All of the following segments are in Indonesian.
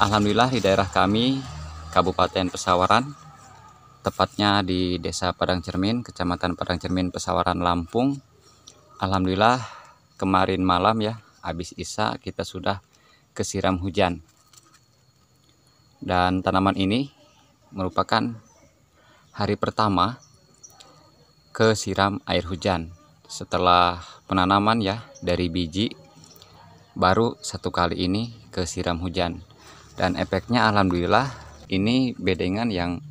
Alhamdulillah di daerah kami Kabupaten Pesawaran tepatnya di Desa Padang Cermin, Kecamatan Padang Cermin, Pesawaran, Lampung. Alhamdulillah kemarin malam ya, habis Isa kita sudah kesiram hujan. Dan tanaman ini merupakan hari pertama kesiram air hujan setelah penanaman ya dari biji baru satu kali ini kesiram hujan dan efeknya alhamdulillah ini bedengan yang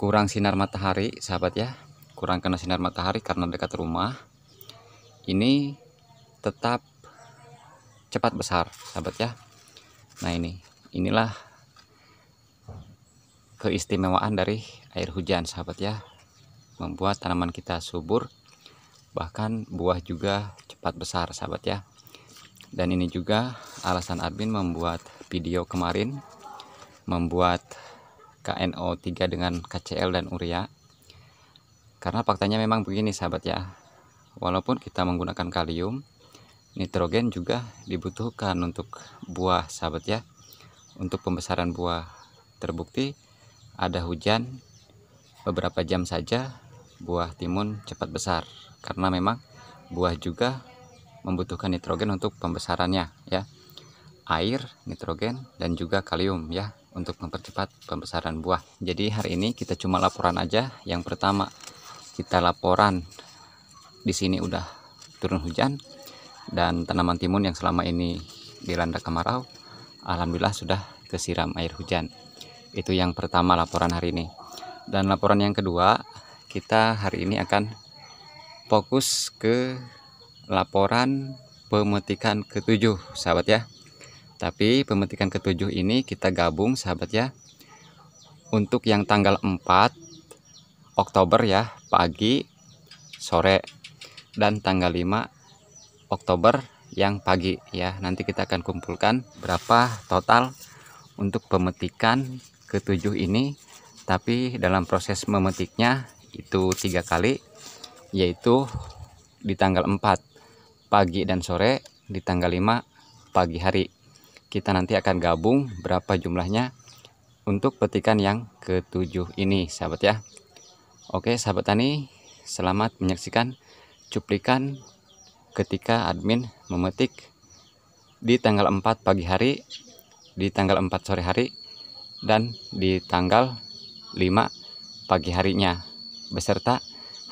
kurang sinar matahari sahabat ya kurang kena sinar matahari karena dekat rumah ini tetap cepat besar sahabat ya nah ini inilah keistimewaan dari air hujan sahabat ya membuat tanaman kita subur bahkan buah juga cepat besar sahabat ya dan ini juga alasan admin membuat video kemarin membuat KNO3 dengan KCL dan urea karena faktanya memang begini sahabat ya walaupun kita menggunakan kalium nitrogen juga dibutuhkan untuk buah sahabat ya untuk pembesaran buah terbukti ada hujan beberapa jam saja buah timun cepat besar karena memang buah juga membutuhkan nitrogen untuk pembesarannya ya air nitrogen dan juga kalium ya untuk mempercepat pembesaran buah jadi hari ini kita cuma laporan aja yang pertama kita laporan di sini udah turun hujan dan tanaman timun yang selama ini dilanda kemarau alhamdulillah sudah kesiram air hujan itu yang pertama laporan hari ini dan laporan yang kedua kita hari ini akan fokus ke laporan pemetikan ketujuh sahabat ya tapi pemetikan ketujuh ini kita gabung sahabat ya untuk yang tanggal 4 Oktober ya pagi sore dan tanggal 5 Oktober yang pagi ya nanti kita akan kumpulkan berapa total untuk pemetikan ketujuh ini tapi dalam proses memetiknya itu tiga kali yaitu di tanggal 4 pagi dan sore di tanggal 5 pagi hari. Kita nanti akan gabung berapa jumlahnya untuk petikan yang ketujuh ini, sahabat ya. Oke, sahabat tani, selamat menyaksikan cuplikan ketika admin memetik di tanggal 4 pagi hari, di tanggal 4 sore hari, dan di tanggal 5 pagi harinya beserta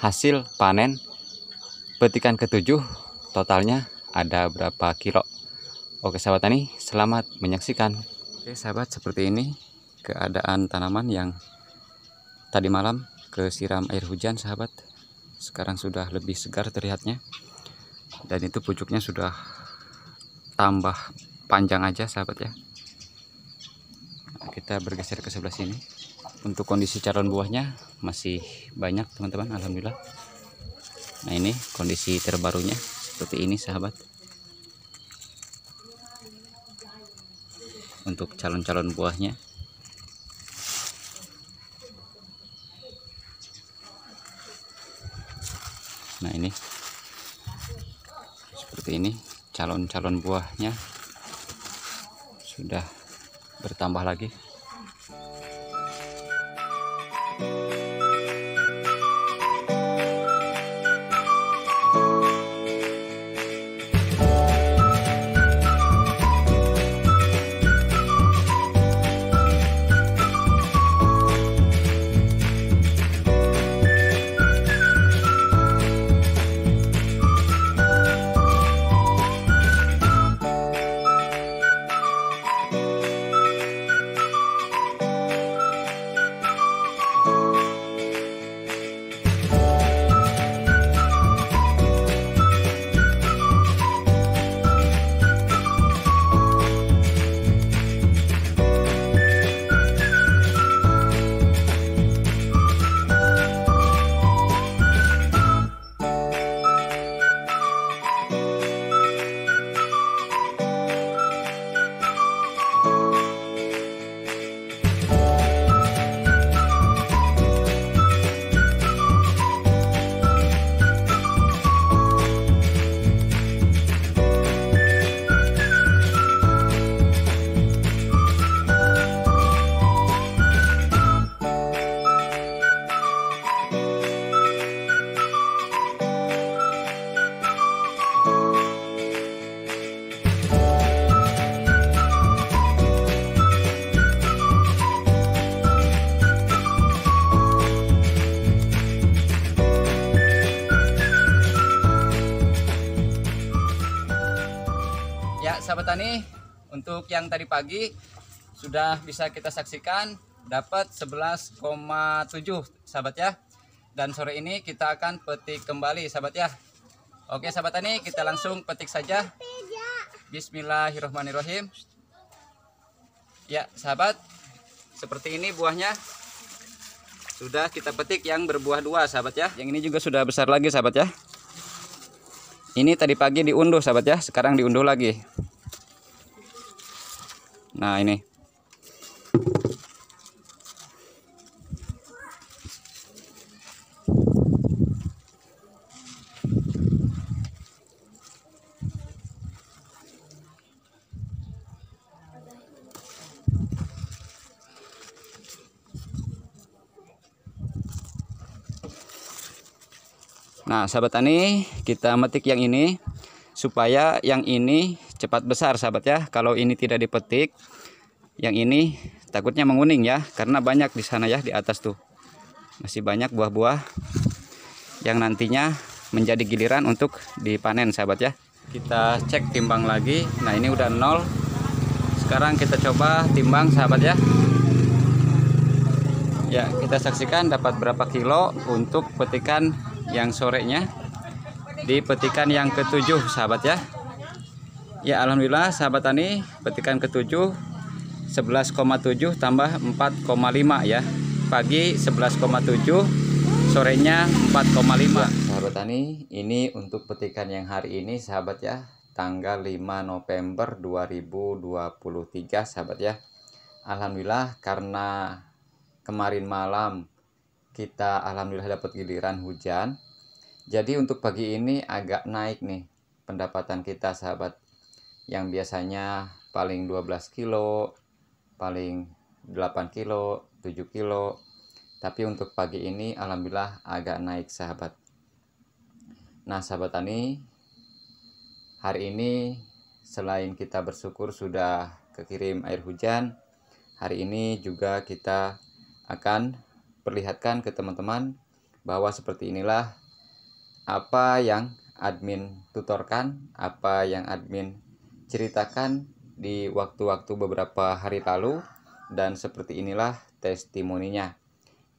hasil panen petikan ketujuh totalnya ada berapa kilo Oke sahabat tani selamat menyaksikan Oke sahabat seperti ini keadaan tanaman yang tadi malam kesiram air hujan sahabat sekarang sudah lebih segar terlihatnya dan itu pucuknya sudah tambah panjang aja sahabat ya kita bergeser ke sebelah sini untuk kondisi calon buahnya masih banyak teman-teman Alhamdulillah nah ini kondisi terbarunya seperti ini sahabat untuk calon-calon buahnya nah ini seperti ini calon-calon buahnya sudah bertambah lagi Thank you. Untuk yang tadi pagi sudah bisa kita saksikan dapat 11,7 sahabat ya. Dan sore ini kita akan petik kembali sahabat ya. Oke sahabat tani kita langsung petik saja. Bismillahirrohmanirrohim. Ya sahabat seperti ini buahnya sudah kita petik yang berbuah dua sahabat ya yang ini juga sudah besar lagi sahabat ya ini tadi pagi diunduh sahabat ya sekarang diunduh lagi Nah ini. Nah, sahabat tani, kita metik yang ini supaya yang ini cepat besar sahabat ya kalau ini tidak dipetik yang ini takutnya menguning ya karena banyak di sana ya di atas tuh masih banyak buah-buah yang nantinya menjadi giliran untuk dipanen sahabat ya kita cek timbang lagi nah ini udah nol sekarang kita coba timbang sahabat ya ya kita saksikan dapat berapa kilo untuk petikan yang sorenya di petikan yang ketujuh sahabat ya Ya Alhamdulillah sahabat tani petikan ketujuh 11,7 tambah 4,5 ya pagi 11,7 sorenya 4,5 ya, sahabat tani ini untuk petikan yang hari ini sahabat ya tanggal 5 November 2023 sahabat ya Alhamdulillah karena kemarin malam kita Alhamdulillah dapat giliran hujan jadi untuk pagi ini agak naik nih pendapatan kita sahabat yang biasanya paling 12 kilo, paling 8 kilo, 7 kilo. Tapi untuk pagi ini alhamdulillah agak naik sahabat. Nah, sahabat tani, hari ini selain kita bersyukur sudah kekirim air hujan, hari ini juga kita akan perlihatkan ke teman-teman bahwa seperti inilah apa yang admin tutorkan, apa yang admin ceritakan di waktu-waktu beberapa hari lalu dan seperti inilah testimoninya.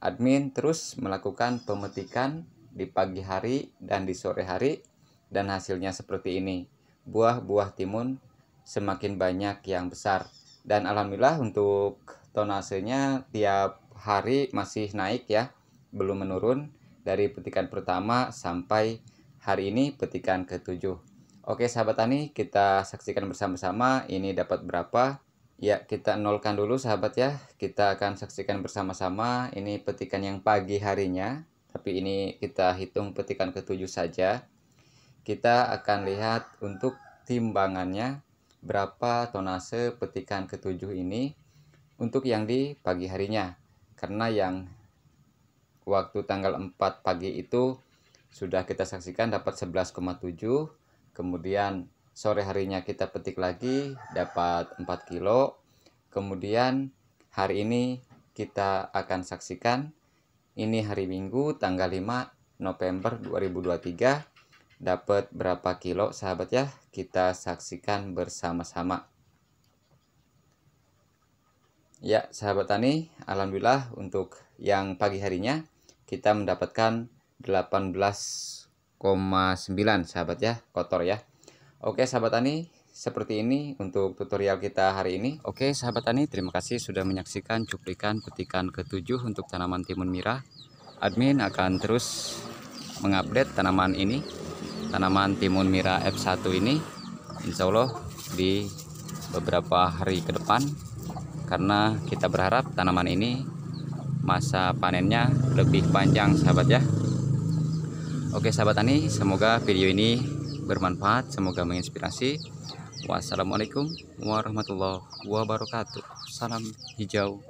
Admin terus melakukan pemetikan di pagi hari dan di sore hari dan hasilnya seperti ini. Buah-buah timun semakin banyak yang besar dan alhamdulillah untuk tonasenya tiap hari masih naik ya, belum menurun dari petikan pertama sampai hari ini petikan ketujuh. Oke sahabat tani, kita saksikan bersama-sama ini dapat berapa. Ya, kita nolkan dulu sahabat ya. Kita akan saksikan bersama-sama ini petikan yang pagi harinya. Tapi ini kita hitung petikan ketujuh saja. Kita akan lihat untuk timbangannya berapa tonase petikan ketujuh ini untuk yang di pagi harinya. Karena yang waktu tanggal 4 pagi itu sudah kita saksikan dapat 11,7 kemudian sore harinya kita petik lagi dapat 4 kilo kemudian hari ini kita akan saksikan ini hari Minggu tanggal 5 November 2023 dapat berapa kilo sahabat ya kita saksikan bersama-sama ya sahabat tani alhamdulillah untuk yang pagi harinya kita mendapatkan 18 sahabat ya kotor ya Oke sahabat tani seperti ini untuk tutorial kita hari ini Oke sahabat tani terima kasih sudah menyaksikan cuplikan petikan ketujuh untuk tanaman timun mirah Admin akan terus mengupdate tanaman ini tanaman timun mirah F1 ini Insya Allah di beberapa hari ke depan karena kita berharap tanaman ini masa panennya lebih panjang sahabat ya Oke sahabat tani, semoga video ini bermanfaat, semoga menginspirasi. Wassalamualaikum warahmatullahi wabarakatuh. Salam hijau.